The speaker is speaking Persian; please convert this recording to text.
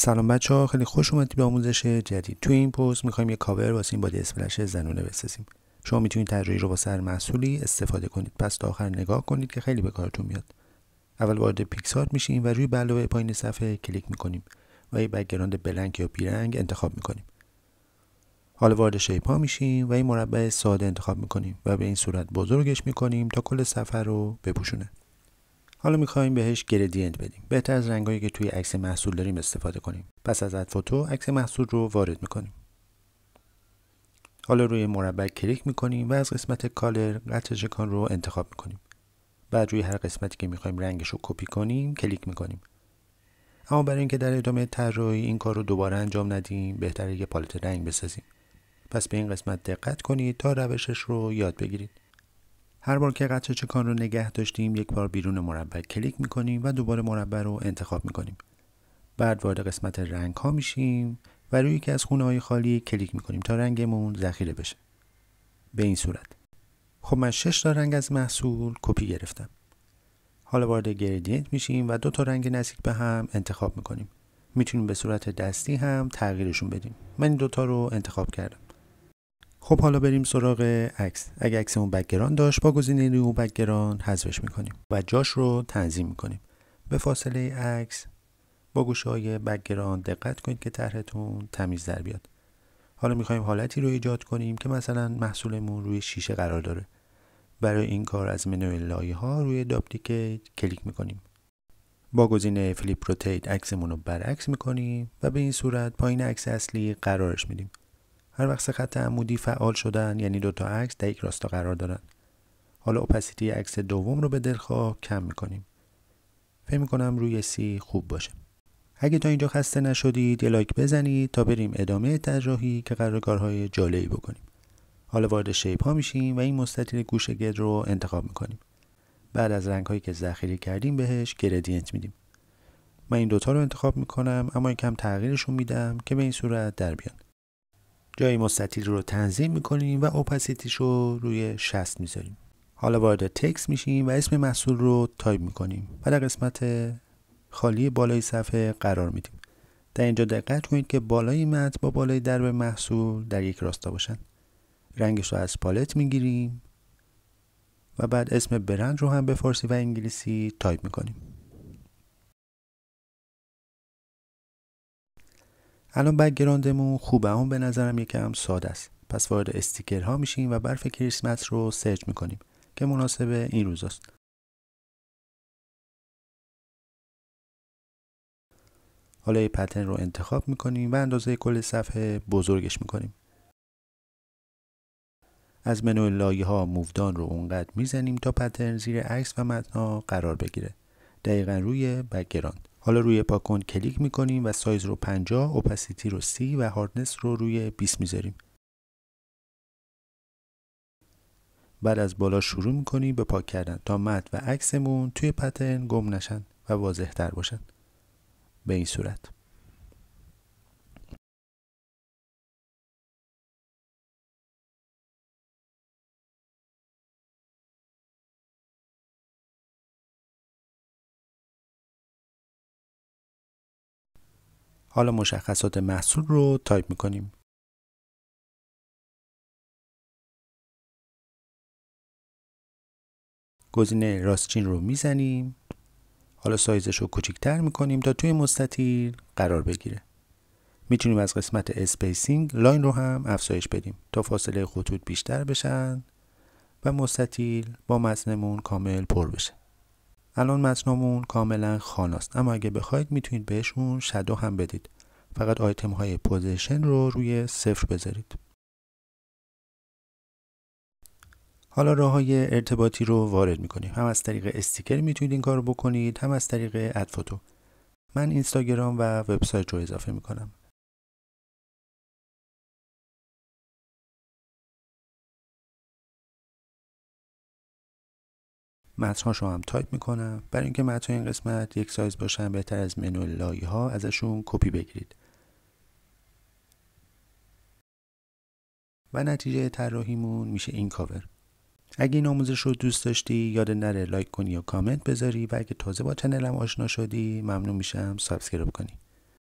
سلام بچه ها خیلی خوش اومدید به آموزش جدید تو این پست میخوایم یه کاور واسه این بادی اسپلش زنونه بسازیم شما میتونید تجربه رو با سر مسئولی استفاده کنید پس تا آخر نگاه کنید که خیلی به کارتون میاد اول وارد پیکسارت میشیم و روی بلوه پایین صفحه کلیک میکنیم و یه بکگراند بلنک یا پیرنگ انتخاب میکنیم حالا وارد شیپ ها میشیم و این مربع ساده انتخاب میکنیم و به این صورت بزرگش میکنیم تا کل صفحه رو بپوشونه حالا میخوایم بهش گردینت بدیم بهتر از رنگایی که توی عکس محصول داریم استفاده کنیم پس از اد فوتو عکس محصول رو وارد میکنیم حالا روی مربع کلیک میکنیم و از قسمت کالر قطع کان رو انتخاب میکنیم بعد روی هر قسمتی که میخوایم رنگش رو کپی کنیم کلیک میکنیم اما برای اینکه در ادامه طراحی این کار رو دوباره انجام ندیم بهتره یه پالت رنگ بسازیم پس به این قسمت دقت کنید تا روشش رو یاد بگیرید هر بار که قطعه چکان رو نگه داشتیم یک بار بیرون مربع کلیک میکنیم و دوباره مربع رو انتخاب میکنیم بعد وارد قسمت رنگ ها میشیم و روی یکی از خونه های خالی کلیک میکنیم تا رنگمون ذخیره بشه به این صورت خب من 6 تا رنگ از محصول کپی گرفتم حالا وارد گریدینت میشیم و دو تا رنگ نزدیک به هم انتخاب میکنیم میتونیم به صورت دستی هم تغییرشون بدیم من این دوتا رو انتخاب کردم خب حالا بریم سراغ عکس اگه عکسمون بکگراند داشت با گزینه ریمو بکگراند حذفش میکنیم و جاش رو تنظیم میکنیم به فاصله عکس با گوشه های بکگراند دقت کنید که طرحتون تمیز در بیاد حالا میخوایم حالتی رو ایجاد کنیم که مثلا محصولمون روی شیشه قرار داره برای این کار از منوی لایه ها روی داپلیکیت کلیک میکنیم با گزینه فلیپ روتیت عکسمون رو برعکس میکنیم و به این صورت پایین عکس اصلی قرارش میدیم هر وقت خط عمودی فعال شدن یعنی دوتا عکس در یک راستا قرار دارن حالا اپاسیتی عکس دوم رو به دلخواه کم میکنیم فکر میکنم روی سی خوب باشه اگه تا اینجا خسته نشدید یه لایک بزنید تا بریم ادامه طراحی که قرار کارهای جالبی بکنیم حالا وارد شیپ ها میشیم و این مستطیل گوش گرد رو انتخاب میکنیم بعد از رنگ هایی که ذخیره کردیم بهش گردینت میدیم من این دوتا رو انتخاب میکنم اما یکم تغییرشون میدم که به این صورت در بیان جای مستطیل رو تنظیم میکنیم و اوپسیتیش رو روی 60 میذاریم حالا وارد تکس میشیم و اسم محصول رو تایپ میکنیم و در قسمت خالی بالای صفحه قرار میدیم در اینجا دقت کنید که بالای متن با بالای درب محصول در یک راستا باشن رنگش رو از پالت میگیریم و بعد اسم برند رو هم به فارسی و انگلیسی تایپ میکنیم الان بکگراندمون خوبه اون به نظرم یکم ساده است پس وارد استیکرها میشیم و برف کریسمس رو سرچ میکنیم که مناسب این روزاست حالا یه پترن رو انتخاب میکنیم و اندازه کل صفحه بزرگش میکنیم از منوی لایه ها موودان رو اونقدر میزنیم تا پترن زیر عکس و متن قرار بگیره دقیقا روی بکگراند حالا روی پاکن کلیک میکنیم و سایز رو 50 اوپسیتی رو 30 و هاردنس رو روی 20 میذاریم بعد از بالا شروع میکنیم به پاک کردن تا مد و عکسمون توی پترن گم نشن و واضح تر باشن به این صورت حالا مشخصات محصول رو تایپ میکنیم. گزینه راستچین رو میزنیم. حالا سایزش رو کوچیکتر میکنیم تا توی مستطیل قرار بگیره. میتونیم از قسمت اسپیسینگ لاین رو هم افزایش بدیم تا فاصله خطوط بیشتر بشن و مستطیل با متنمون کامل پر بشه. الان متنامون کاملا خاناست اما اگه بخواید میتونید بهشون شدو هم بدید فقط آیتم های پوزیشن رو روی صفر بذارید حالا راه های ارتباطی رو وارد میکنیم هم از طریق استیکر میتونید این کار رو بکنید هم از طریق ادفوتو من اینستاگرام و وبسایت رو اضافه میکنم متنهاش رو هم تایپ میکنم برای اینکه متن این قسمت یک سایز باشن بهتر از منو لایه ها ازشون کپی بگیرید و نتیجه طراحیمون میشه این کاور اگه این آموزش رو دوست داشتی یاد نره لایک کنی و کامنت بذاری و اگه تازه با چنلم آشنا شدی ممنون میشم سابسکرایب کنی